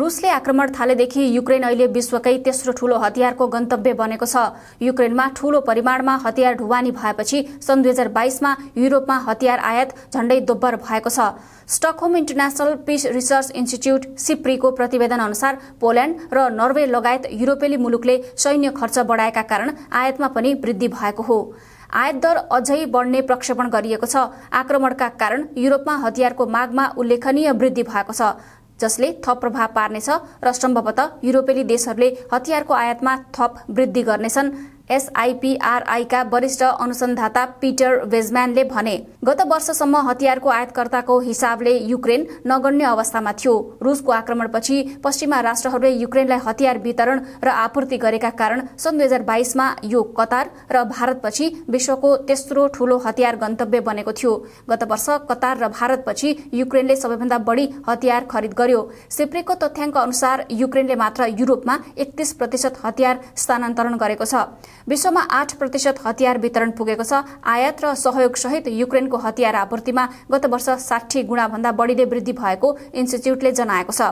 रुसले आक्रमण थालेदेखि युक्रेन अहिले विश्वकै तेस्रो ठूलो हतियारको गन्तव्य बनेको छ युक्रेनमा ठूलो परिमाणमा हतियार ढुवानी भएपछि सन् दुई हजार बाइसमा युरोपमा हतियार आयात झण्डै दोब्बर भएको छ Stockholm International Peace Research Institute सिप्रीको प्रतिवेदन अनुसार पोल्याण्ड र नर्वे लगायत युरोपेली मुलुकले सैन्य खर्च बढाएका कारण आयातमा पनि वृद्धि भएको हो आयात दर अझै बढ्ने प्रक्षेपण गरिएको छ आक्रमणका कारण युरोपमा हतियारको मागमा उल्लेखनीय वृद्धि भएको छ जसले थप प्रभाव पार्नेछ र सम्भवतः युरोपेली देशहरूले हतियारको आयातमा थप वृद्धि गर्नेछन् एसआइपीआरआईका वरिष्ठ अनुसन्धाता पिटर वेजम्यानले भने गत वर्षसम्म हतियारको आयातकर्ताको हिसाबले युक्रेन नगण्य अवस्थामा थियो रुसको आक्रमणपछि पश्चिमा राष्ट्रहरूले युक्रेनलाई हतियार वितरण र आपूर्ति गरेका कारण सन् दुई हजार बाइसमा यो कतार र भारतपछि विश्वको तेस्रो ठूलो हतियार गन्तव्य बनेको थियो गत वर्ष कतार र भारतपछि युक्रेनले सबैभन्दा बढी हतियार खरिद गर्यो सिप्रेको तथ्याङ्क अनुसार युक्रेनले मात्र युरोपमा एकतिस प्रतिशत हतियार स्थानान्तरण गरेको छ विश्वमा आठ प्रतिशत हतियार वितरण पुगेको छ आयात र सहयोग सहित युक्रेनको हतियार आपूर्तिमा गत वर्ष साठी भन्दा बढीले वृद्धि भएको इन्स्टिच्युटले जनाएको छ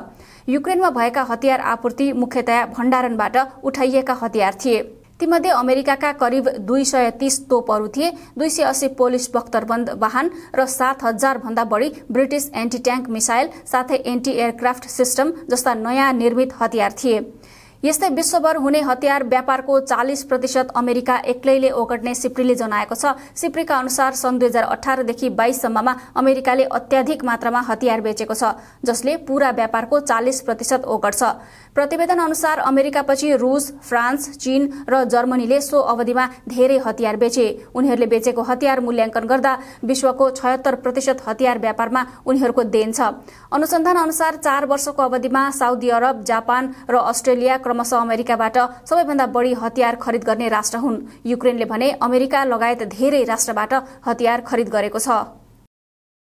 युक्रेनमा भएका हतियार आपूर्ति मुख्यतया भण्डारणबाट उठाइएका हतियार थिए तीमध्ये अमेरिकाका करिब दुई सय तीस तोपहरू थिए दुई सय अस्सी पोलिस बख्तरबन्द वाहन र सात भन्दा बढी ब्रिटिस एन्टी ट्याङ्क मिसाइल साथै एन्टी एयरक्राफ्ट सिस्टम जस्ता नयाँ निर्मित हतियार थिए यस्तै विश्वभर हुने हतियार व्यापारको चालिस प्रतिशत अमेरिका एक्लैले ओगट्ने सिप्रीले जनाएको छ सिप्रीका अनुसार सन् दुई हजार अठारदेखि बाइससम्ममा अमेरिकाले अत्याधिक मात्रामा हतियार बेचेको छ जसले पूरा व्यापारको चालिस प्रतिशत ओगट्छ प्रतिवेदन अनुसार अमेरिकापछि रुस फ्रान्स चीन र जर्मनीले सो अवधिमा धेरै हतियार बेचे उनीहरूले बेचेको हतियार मूल्याङ्कन गर्दा विश्वको छयत्तर प्रतिशत हतियार व्यापारमा उनीहरूको देन छ अनुसन्धान अनुसार चार वर्षको अवधिमा साउदी अरब जापान र अस्ट्रेलिया क्रमशः अमेरिकाबाट सबैभन्दा बढी हतियार खरिद गर्ने राष्ट्र हुन् युक्रेनले भने अमेरिका लगायत धेरै राष्ट्रबाट हतियार खरिद गरेको छ